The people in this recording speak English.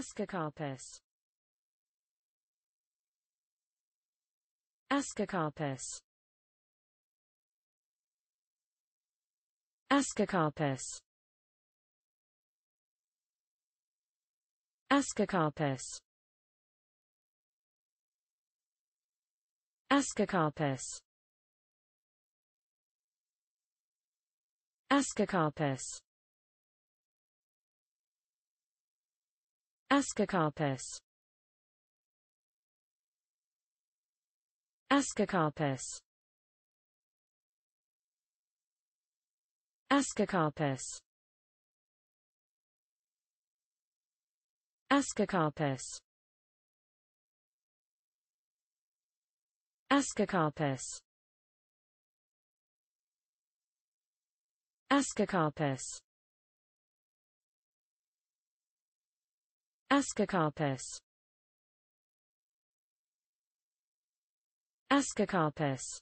Ascocarpus Ascocarpus Ascocarpus Ascocarpus Ascocarpus Ascocarpus Ascocarpus Ascocarpus Ascocarpus Ascocarpus Ascocarpus Ascocarpus Ascocarpus Ascocarpus